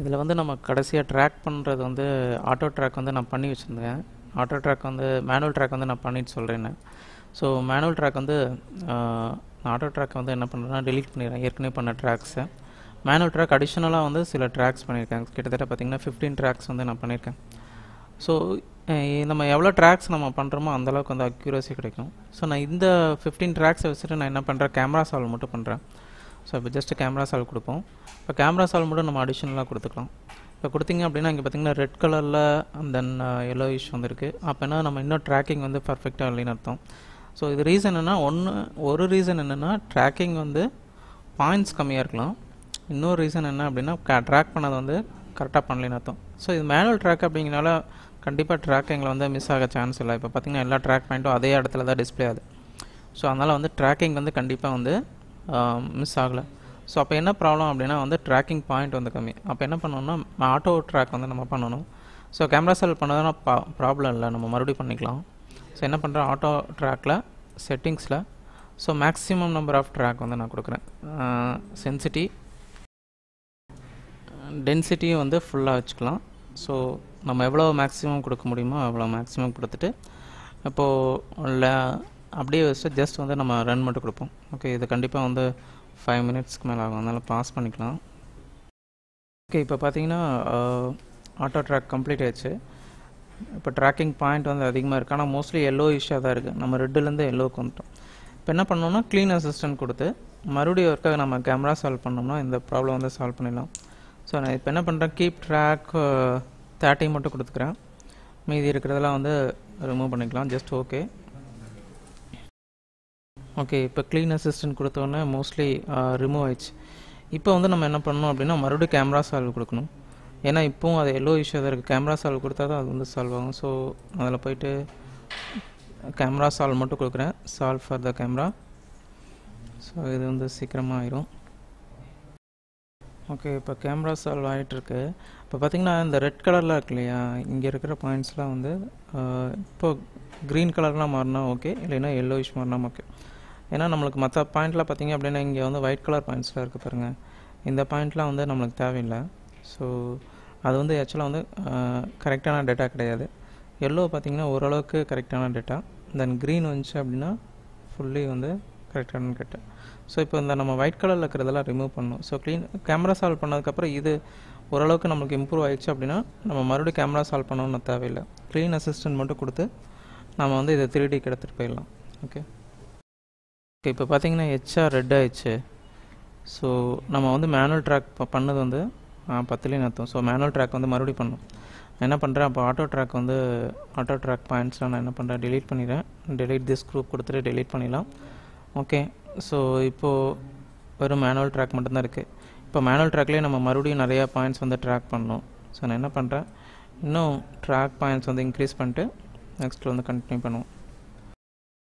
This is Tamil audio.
இதில் வந்து நம்ம கடைசியாக ட்ராக் பண்ணுறது வந்து ஆட்டோ ட்ராக் வந்து நான் பண்ணி வச்சுருந்தேன் ஆட்டோ ட்ராக் வந்து மேனுவல் ட்ராக் வந்து நான் பண்ணிட்டு சொல்கிறேன் ஸோ மேனுவல் ட்ராக் வந்து ஆட்டோ ட்ராக் வந்து என்ன பண்ணுறேன்னா டெலீட் பண்ணிடுறேன் ஏற்கனவே பண்ண ட்ராக்ஸை மேனுவல் ட்ராக் அடிஷ்னலாக வந்து சில ட்ராக்ஸ் பண்ணியிருக்கேன் கிட்டத்தட்ட பார்த்திங்கன்னா ஃபிஃப்டீன் ட்ராக்ஸ் வந்து நான் பண்ணியிருக்கேன் ஸோ நம்ம எவ்வளோ ட்ராக்ஸ் நம்ம பண்ணுறோமோ அந்தளவுக்கு வந்து அக்யூரஸி கிடைக்கும் ஸோ நான் இந்த ஃபிஃப்டீன் ட்ராக்ஸை வச்சுட்டு நான் என்ன பண்ணுறேன் கேமரா சால்வ் மட்டும் பண்ணுறேன் ஸோ இப்போ ஜஸ்ட்டு கேமரா சால் கொடுப்போம் இப்போ கேமரா சால் மட்டும் நம்ம அடிஷ்னலாக கொடுத்துக்கலாம் இப்போ கொடுத்தீங்க அப்படின்னா இங்கே பார்த்தீங்கன்னா ரெட் கலரில் அண்ட் தென் எல்லோ இஷ்யூ வந்துருக்கு அப்போனா நம்ம இன்னும் ட்ராக்கிங் வந்து பர்ஃபெக்டாக இல்லைன்னு அர்த்தம் ஸோ இது ரீசன் என்னென்னா ஒன்று ஒரு ரீசன் என்னென்னா ட்ராக்கிங் வந்து பாயிண்ட்ஸ் கம்மியாக இருக்கலாம் இன்னொரு ரீசன் என்ன அப்படின்னா ட்ராக் பண்ணது வந்து கரெக்டாக பண்ணலன்னு அர்த்தம் ஸோ இது மேனுவல் ட்ராக் அப்படிங்கிறனால கண்டிப்பாக ட்ராக்கிங்கில் வந்து மிஸ் ஆக சான்ஸ் இல்லை இப்போ பார்த்திங்கன்னா எல்லா ட்ராக் பாயிண்ட்டும் அதே இடத்துல தான் டிஸ்பிளே ஆகுது ஸோ அதனால் வந்து ட்ராக்கிங் வந்து கண்டிப்பாக வந்து மிஸ் ஆகலை ஸோ அப்போ என்ன ப்ராப்ளம் அப்படின்னா வந்து ட்ராக்கிங் பாயிண்ட் வந்து கம்மி அப்போ என்ன பண்ணணும்னா ஆட்டோ ட்ராக் வந்து நம்ம பண்ணணும் ஸோ கேமரா செல் பண்ணதுனா பா ப்ராப்ளம் இல்லை நம்ம மறுபடியும் பண்ணிக்கலாம் ஸோ என்ன பண்ணுறோம் ஆட்டோ ட்ராக்கில் செட்டிங்ஸில் so maximum number of track வந்து நான் கொடுக்குறேன் சென்சிட்டி டென்சிட்டியும் வந்து ஃபுல்லாக வச்சுக்கலாம் ஸோ நம்ம எவ்வளோ மேக்ஸிமம் கொடுக்க முடியுமோ அவ்வளோ மேக்ஸிமம் கொடுத்துட்டு இப்போது அப்படியே வச்சுட்டு ஜஸ்ட் வந்து நம்ம ரன் மட்டும் கொடுப்போம் ஓகே இது கண்டிப்பாக வந்து ஃபைவ் மினிட்ஸ்க்கு மேலே ஆகும் அதனால் பாஸ் பண்ணிக்கலாம் ஓகே இப்போ பார்த்தீங்கன்னா ஆட்டோ uh, ட்ராக் கம்ப்ளீட் ஆயிடுச்சு இப்போ ட்ராக்கிங் பாயிண்ட் வந்து அதிகமாக இருக்குது ஆனால் மோஸ்ட்லி எல்லோ இஷ்யூ தான் இருக்குது நம்ம ரெட்டுலேருந்து எல்லோவுக்கு வந்துட்டோம் இப்போ என்ன பண்ணோம்னா க்ளீன் அசிஸ்டன்ட் கொடுத்து மறுபடியும் ஒர்க்காக நம்ம கேமரா சால்வ் பண்ணோம்னா இந்த ப்ராப்ளம் வந்து சால்வ் பண்ணிடலாம் ஸோ நான் இப்போ என்ன பண்ணுறேன் கீப் ட்ராக் தேர்ட்டி மட்டும் கொடுத்துக்கிறேன் மீதி இருக்கிறதெல்லாம் வந்து ரிமூவ் பண்ணிக்கலாம் ஜஸ்ட் ஓகே ஓகே இப்போ க்ளீன் அசிஸ்டன்ட் கொடுத்தோன்னே மோஸ்ட்லி ரிமூவ் ஆயிடுச்சு இப்போ வந்து நம்ம என்ன பண்ணணும் அப்படின்னா மறுபடியும் கேமரா சால்வ் கொடுக்கணும் ஏன்னா இப்போவும் அது எல்லோ இஷ்யூ தான் இருக்குது கேமரா சால்வ் கொடுத்தா தான் அது வந்து சால்வ் ஆகும் ஸோ அதில் போயிட்டு கேமரா சால்வ் மட்டும் கொடுக்குறேன் solve for the camera so இது வந்து சீக்கிரமாக ஆயிரும் ஓகே இப்போ கேமரா சால்வ் ஆகிட்டுருக்கு இப்போ பார்த்திங்கன்னா இந்த ரெட் கலர்லாம் இருக்கு இல்லையா இங்கே இருக்கிற பாயிண்ட்ஸ்லாம் வந்து uh, இப்போது க்ரீன் கலர்லாம் மாறினா ஓகே இல்லைன்னா எல்லோ இஷ் மாறினா ஓகே ஏன்னா நம்மளுக்கு மற்ற பாயிண்ட்லாம் பார்த்திங்க அப்படின்னா இங்கே வந்து ஒயிட் கலர் பாயிண்ட்ஸ்லாம் இருக்குது பாருங்கள் இந்த பாயிண்ட்லாம் வந்து நம்மளுக்கு தேவையில்லை ஸோ அது வந்து ஆக்சுவலாக வந்து கரெக்டான டேட்டா கிடையாது எல்லோ பார்த்திங்கன்னா ஓரளவுக்கு கரெக்டான டேட்டா தென் க்ரீன் வந்துச்சு அப்படின்னா ஃபுல்லி வந்து கரெக்டான டேட்டா ஸோ இப்போ இந்த நம்ம ஒயிட் கலரில் இருக்கிறதெல்லாம் ரிமூவ் பண்ணணும் ஸோ க்ளீன் கேமரா சால்வ் பண்ணதுக்கப்புறம் இது ஓரளவுக்கு நம்மளுக்கு இம்ப்ரூவ் ஆயிடுச்சு அப்படின்னா நம்ம மறுபடியும் கேமரா சால்வ் பண்ணணும்னு தேவையில்லை க்ளீன் அசிஸ்டன்ட் மட்டும் கொடுத்து நம்ம வந்து இதை த்ரீ டிக்கு எடுத்துகிட்டு போயிடலாம் ஓகே இப்போ பார்த்தீங்கன்னா ஹெச்ஆர் ரெட் ஆயிடுச்சு ஸோ நம்ம வந்து மேனுவல் ட்ராக் பண்ணது வந்து பத்துலேயும் அர்த்தம் ஸோ மேனுவல் ட்ராக் வந்து மறுபடியும் பண்ணும் என்ன பண்ணுறேன் அப்போ ஆட்டோ ட்ராக் வந்து ஆட்டோ ட்ராக் பாயிண்ட்ஸ்லாம் நான் என்ன பண்ணுறேன் டெலிட் பண்ணிடுறேன் டெலிட் திஸ் குரூப் கொடுத்துட்டு டெலிட் பண்ணிடலாம் ஓகே ஸோ இப்போது வெறும் மேனுவல் ட்ராக் மட்டும்தான் இருக்குது இப்போ மேனுவல் ட்ராக்லேயே நம்ம மறுபடியும் நிறையா பாயிண்ட்ஸ் வந்து ட்ராக் பண்ணணும் ஸோ நான் என்ன பண்ணுறேன் இன்னும் ட்ராக் பாயிண்ட்ஸ் வந்து இன்க்ரீஸ் பண்ணிட்டு நெக்ஸ்ட்டில் வந்து கண்டினியூ பண்ணுவோம்